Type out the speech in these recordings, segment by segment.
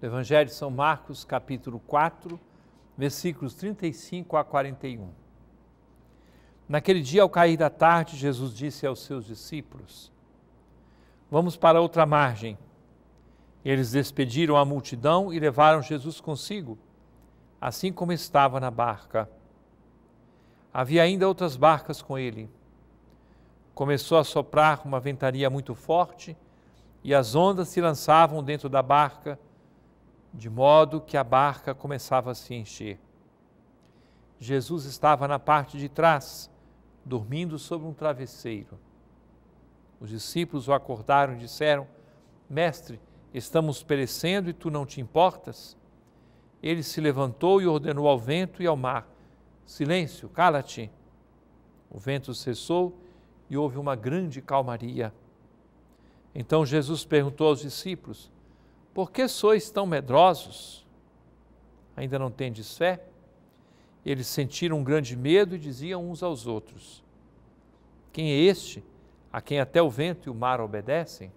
do Evangelho de São Marcos, capítulo 4, versículos 35 a 41. Naquele dia, ao cair da tarde, Jesus disse aos seus discípulos: Vamos para outra margem. Eles despediram a multidão e levaram Jesus consigo, assim como estava na barca. Havia ainda outras barcas com ele. Começou a soprar uma ventania muito forte e as ondas se lançavam dentro da barca de modo que a barca começava a se encher. Jesus estava na parte de trás, dormindo sobre um travesseiro. Os discípulos o acordaram e disseram: Mestre, estamos perecendo e tu não te importas? Ele se levantou e ordenou ao vento e ao mar: Silêncio, cala-te. O vento cessou e houve uma grande calmaria. Então Jesus perguntou aos discípulos: por que sois tão medrosos? Ainda não tendes fé? Eles sentiram um grande medo e diziam uns aos outros: Quem é este a quem até o vento e o mar obedecem?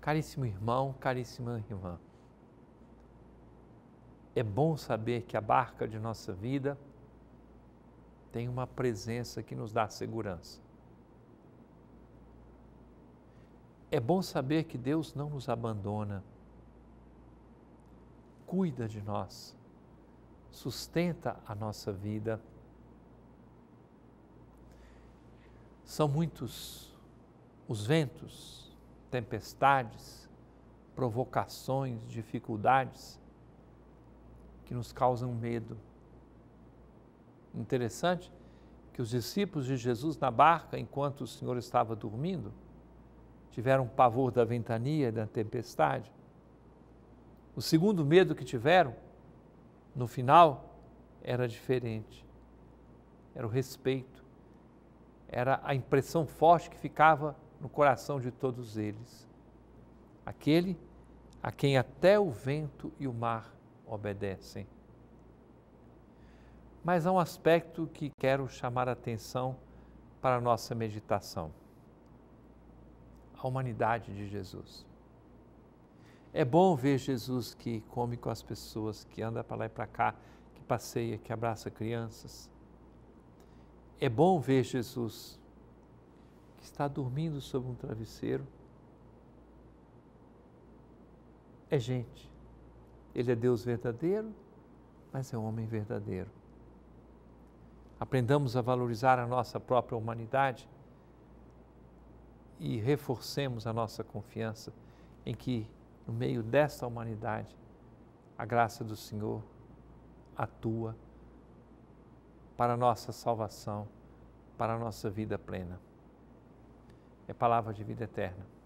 Caríssimo irmão, caríssima irmã, é bom saber que a barca de nossa vida tem uma presença que nos dá segurança. É bom saber que Deus não nos abandona, cuida de nós, sustenta a nossa vida. São muitos os ventos, tempestades, provocações, dificuldades que nos causam medo. Interessante que os discípulos de Jesus na barca, enquanto o Senhor estava dormindo, tiveram pavor da ventania, da tempestade. O segundo medo que tiveram, no final, era diferente. Era o respeito. Era a impressão forte que ficava no coração de todos eles. Aquele a quem até o vento e o mar obedecem. Mas há um aspecto que quero chamar a atenção para a nossa meditação a humanidade de Jesus. É bom ver Jesus que come com as pessoas, que anda para lá e para cá, que passeia, que abraça crianças. É bom ver Jesus que está dormindo sob um travesseiro. É gente. Ele é Deus verdadeiro, mas é um homem verdadeiro. Aprendamos a valorizar a nossa própria humanidade e reforcemos a nossa confiança em que, no meio desta humanidade, a graça do Senhor atua para a nossa salvação, para a nossa vida plena. É palavra de vida eterna.